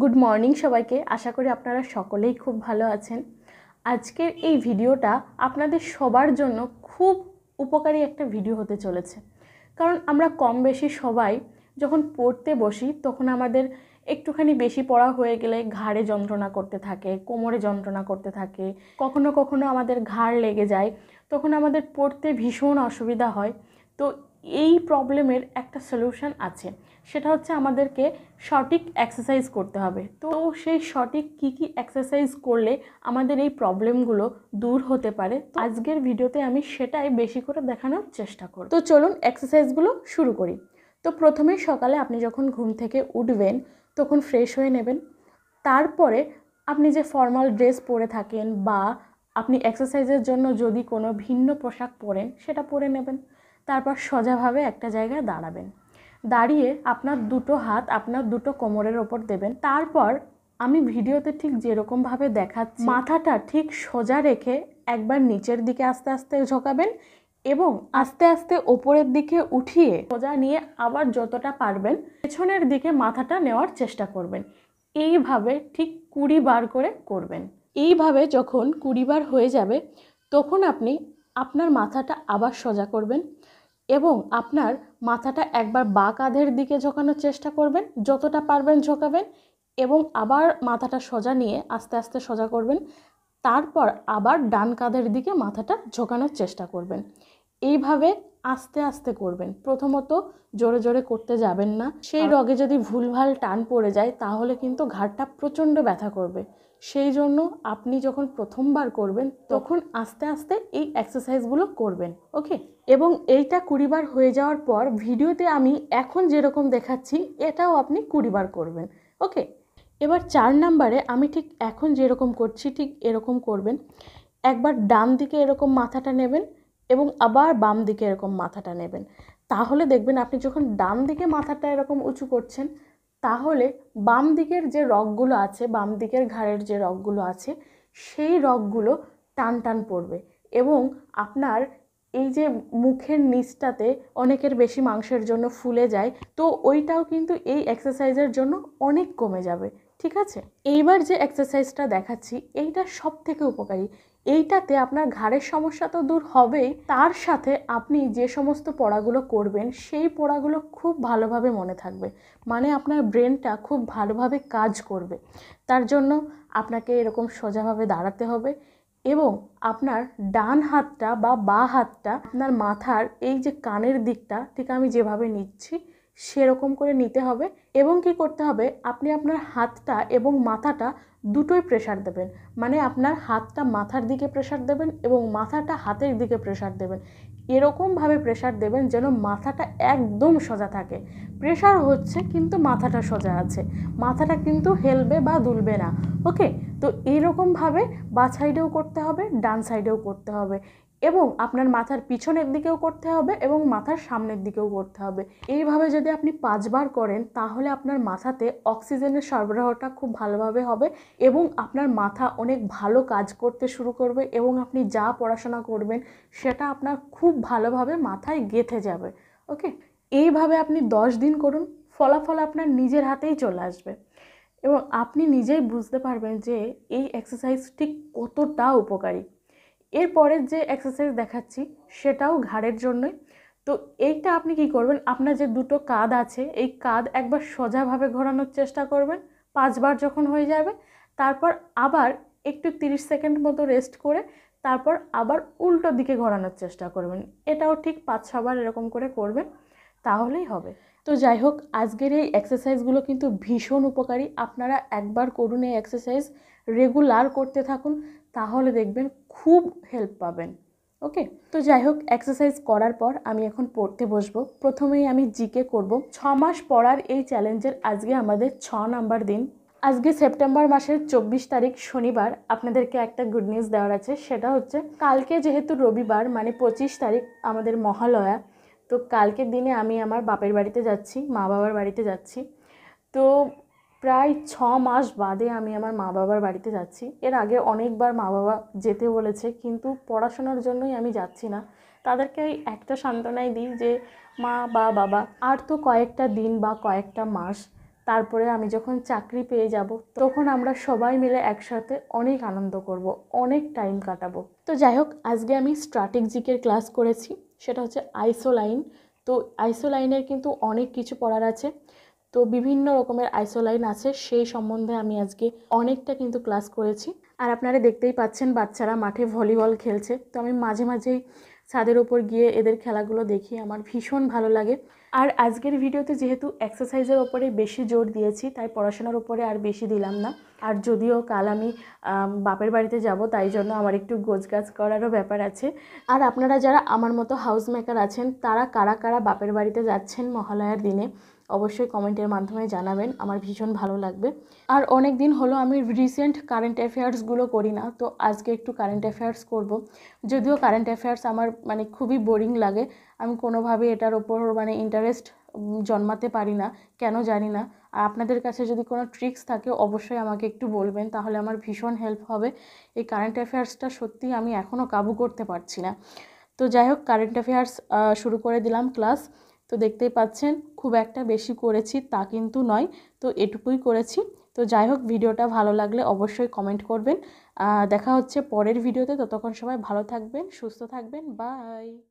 good morning সবাইকে আশা করি আপনারা সকলেই খুব ভালো আছেন আজকের এই ভিডিওটা আপনাদের সবার জন্য খুব উপকারী একটা ভিডিও হতে চলেছে কারণ আমরা কম বেশি সবাই যখন পড়তে বসি তখন আমাদের একটুখানি বেশি পড়া হয়ে গেলে ঘাড়ে যন্ত্রণা করতে থাকে কোমরে যন্ত্রণা করতে থাকে কখনো কখনো আমাদের ঘাড় লেগে যায় তখন আমাদের পড়তে ভীষণ অসুবিধা হয় তো এই প্রবলেমের একটা সলিউশন আছে সেটা হচ্ছে আমাদেরকে সঠিক এক্সারসাইজ করতে হবে তো সেই সঠিক কি কি এক্সারসাইজ করলে আমাদের এই প্রবলেমগুলো দূর হতে পারে আজকের ভিডিওতে আমি সেটাই বেশি করে দেখানোর চেষ্টা করব তো চলুন এক্সারসাইজগুলো শুরু করি তো প্রথমে সকালে আপনি যখন ঘুম থেকে উঠবেন তখন ফ্রেশ হয়ে নেবেন তারপরে আপনি যে ফর্মাল ড্রেস পরে থাকেন বা আপনি এক্সারসাইজের জন্য যদি কোনো ভিন্ন পোশাক পরেন সেটা পরে নেবেন তারপর সোজাভাবে একটা জায়গায় দাঁড়াবেন দাঁড়িয়ে আপনার দুটো হাত আপনার দুটো কোমরের ওপর দেবেন তারপর আমি ভিডিওতে ঠিক যেরকমভাবে দেখাচ্ছি মাথাটা ঠিক সোজা রেখে একবার নিচের দিকে আস্তে আস্তে ঝোঁকাবেন এবং আস্তে আস্তে ওপরের দিকে উঠিয়ে সোজা নিয়ে আবার যতটা পারবেন পেছনের দিকে মাথাটা নেওয়ার চেষ্টা করবেন এইভাবে ঠিক কুড়ি বার করে করবেন এইভাবে যখন কুড়ি বার হয়ে যাবে তখন আপনি আপনার মাথাটা আবার সোজা করবেন এবং আপনার মাথাটা একবার বা কাঁধের দিকে ঝোঁকানোর চেষ্টা করবেন যতটা পারবেন ঝোঁকাবেন এবং আবার মাথাটা সোজা নিয়ে আস্তে আস্তে সোজা করবেন তারপর আবার ডান কাঁধের দিকে মাথাটা ঝোঁকানোর চেষ্টা করবেন এইভাবে আস্তে আস্তে করবেন প্রথমত জোরে জোরে করতে যাবেন না সেই রগে যদি ভুলভাল টান পড়ে যায় তাহলে কিন্তু ঘাড়টা প্রচণ্ড ব্যথা করবে সেই জন্য আপনি যখন প্রথমবার করবেন তখন আস্তে আস্তে এই এক্সারসাইজগুলো করবেন ওকে এবং এইটা কুড়িবার হয়ে যাওয়ার পর ভিডিওতে আমি এখন যেরকম দেখাচ্ছি এটাও আপনি কুড়িবার করবেন ওকে এবার চার নাম্বারে আমি ঠিক এখন যেরকম করছি ঠিক এরকম করবেন একবার ডান দিকে এরকম মাথাটা নেবেন এবং আবার বাম দিকে এরকম মাথাটা নেবেন তাহলে দেখবেন আপনি যখন ডান দিকে মাথাটা এরকম উঁচু করছেন তাহলে বাম দিকের যে রগগুলো আছে বাম দিকের ঘাড়ের যে রগগুলো আছে সেই রগগুলো টান টান পড়বে এবং আপনার এই যে মুখের নিচটাতে অনেকের বেশি মাংসের জন্য ফুলে যায় তো ওইটাও কিন্তু এই এক্সারসাইজের জন্য অনেক কমে যাবে ঠিক আছে এইবার যে এক্সারসাইজটা দেখাচ্ছি এইটা সব থেকে উপকারী এইটাতে আপনার ঘাড়ের সমস্যা তো দূর হবেই তার সাথে আপনি যে সমস্ত পড়াগুলো করবেন সেই পড়াগুলো খুব ভালোভাবে মনে থাকবে মানে আপনার ব্রেনটা খুব ভালোভাবে কাজ করবে তার জন্য আপনাকে এরকম সোজাভাবে দাঁড়াতে হবে এবং আপনার ডান হাতটা বা বা হাতটা আপনার মাথার এই যে কানের দিকটা ঠিক আমি যেভাবে নিচ্ছি সেরকম করে নিতে হবে এবং কি করতে হবে আপনি আপনার হাতটা এবং মাথাটা দুটোই প্রেশার দেবেন মানে আপনার হাতটা মাথার দিকে প্রেশার দেবেন এবং মাথাটা হাতের দিকে প্রেশার দেবেন এরকমভাবে প্রেশার দেবেন যেন মাথাটা একদম সোজা থাকে প্রেশার হচ্ছে কিন্তু মাথাটা সোজা আছে মাথাটা কিন্তু হেলবে বা দুলবে না ওকে তো এইরকমভাবে বা সাইডেও করতে হবে ডান সাইডেও করতে হবে এবং আপনার মাথার পিছনের দিকেও করতে হবে এবং মাথার সামনের দিকেও করতে হবে এইভাবে যদি আপনি পাঁচবার করেন তাহলে আপনার মাথাতে অক্সিজেনের সরবরাহটা খুব ভালোভাবে হবে এবং আপনার মাথা অনেক ভালো কাজ করতে শুরু করবে এবং আপনি যা পড়াশোনা করবেন সেটা আপনার খুব ভালোভাবে মাথায় গেঁথে যাবে ওকে এইভাবে আপনি দশ দিন করুন ফলাফল আপনার নিজের হাতেই চলে আসবে এবং আপনি নিজেই বুঝতে পারবেন যে এই এক্সারসাইজটি কতটা উপকারী এরপরের যে এক্সারসাইজ দেখাচ্ছি সেটাও ঘাড়ের জন্যই তো এইটা আপনি কি করবেন আপনার যে দুটো কাঁধ আছে এই কাঁধ একবার সোজাভাবে ঘোরানোর চেষ্টা করবেন পাঁচবার যখন হয়ে যাবে তারপর আবার একটু 30 সেকেন্ড মতো রেস্ট করে তারপর আবার উল্টো দিকে ঘোরানোর চেষ্টা করবেন এটাও ঠিক পাঁচ ছবার এরকম করে করবেন তাহলেই হবে তো যাই হোক আজকের এই এক্সারসাইজগুলো কিন্তু ভীষণ উপকারী আপনারা একবার করুন এই এক্সারসাইজ রেগুলার করতে থাকুন তাহলে দেখবেন খুব হেল্প পাবেন ওকে তো যাই হোক এক্সারসাইজ করার পর আমি এখন পড়তে বসবো প্রথমেই আমি জিকে করব ছ মাস পড়ার এই চ্যালেঞ্জের আজকে আমাদের ছ নাম্বার দিন আজকে সেপ্টেম্বর মাসের চব্বিশ তারিখ শনিবার আপনাদেরকে একটা গুড নিউজ দেওয়ার আছে সেটা হচ্ছে কালকে যেহেতু রবিবার মানে পঁচিশ তারিখ আমাদের মহালয়া তো কালকের দিনে আমি আমার বাপের বাড়িতে যাচ্ছি মা বাবার বাড়িতে যাচ্ছি তো প্রায় ছ মাস বাদে আমি আমার মা বাবার বাড়িতে যাচ্ছি এর আগে অনেকবার মা বাবা যেতে বলেছে কিন্তু পড়াশোনার জন্যই আমি যাচ্ছি না তাদেরকে ওই একটা সান্ত্বনাই দিই যে মা বা বাবা আর তো কয়েকটা দিন বা কয়েকটা মাস তারপরে আমি যখন চাকরি পেয়ে যাব তখন আমরা সবাই মিলে একসাথে অনেক আনন্দ করব অনেক টাইম কাটাবো তো যাই হোক আজকে আমি স্ট্র্যাটেজিকের ক্লাস করেছি সেটা হচ্ছে আইসোলাইন তো আইসোলাইনের কিন্তু অনেক কিছু পড়ার আছে তো বিভিন্ন রকমের আইসোলাইন আছে সেই সম্বন্ধে আমি আজকে অনেকটা কিন্তু ক্লাস করেছি আর আপনারা দেখতেই পাচ্ছেন বাচ্চারা মাঠে ভলিবল খেলছে তো আমি মাঝে মাঝেই ছাদের ওপর গিয়ে এদের খেলাগুলো দেখি আমার ভীষণ ভালো লাগে আর আজকের ভিডিওতে যেহেতু এক্সারসাইজের ওপরে বেশি জোর দিয়েছি তাই পড়াশোনার ওপরে আর বেশি দিলাম না আর যদিও কাল আমি বাপের বাড়িতে যাব তাই জন্য আমার একটু গোজগাজ করারও ব্যাপার আছে আর আপনারা যারা আমার মতো হাউস মেকার আছেন তারা কারা কারা বাপের বাড়িতে যাচ্ছেন মহালয়ার দিনে অবশ্যই কমেন্টের মাধ্যমে জানাবেন আমার ভীষণ ভালো লাগবে আর অনেক দিন হলো আমি রিসেন্ট কারেন্ট অ্যাফেয়ার্সগুলো করি না তো আজকে একটু কারেন্ট অ্যাফেয়ার্স করব যদিও কারেন্ট অ্যাফেয়ার্স আমার মানে খুবই বোরিং লাগে আমি কোনোভাবে এটার ওপর মানে ইন্টারেস্ট জন্মাতে পারি না কেন জানি না আর আপনাদের কাছে যদি কোনো ট্রিক্স থাকে অবশ্যই আমাকে একটু বলবেন তাহলে আমার ভীষণ হেল্প হবে এই কারেন্ট অ্যাফেয়ার্সটা সত্যি আমি এখনও কাবু করতে পারছি না তো যাই হোক কারেন্ট অ্যাফেয়ার্স শুরু করে দিলাম ক্লাস তো দেখতেই পাচ্ছেন খুব একটা বেশি করেছি তা কিন্তু নয় তো এটুকুই করেছি তো যাই হোক ভিডিওটা ভালো লাগলে অবশ্যই কমেন্ট করবেন দেখা হচ্ছে পরের ভিডিওতে ততক্ষণ সবাই ভালো থাকবেন সুস্থ থাকবেন বাই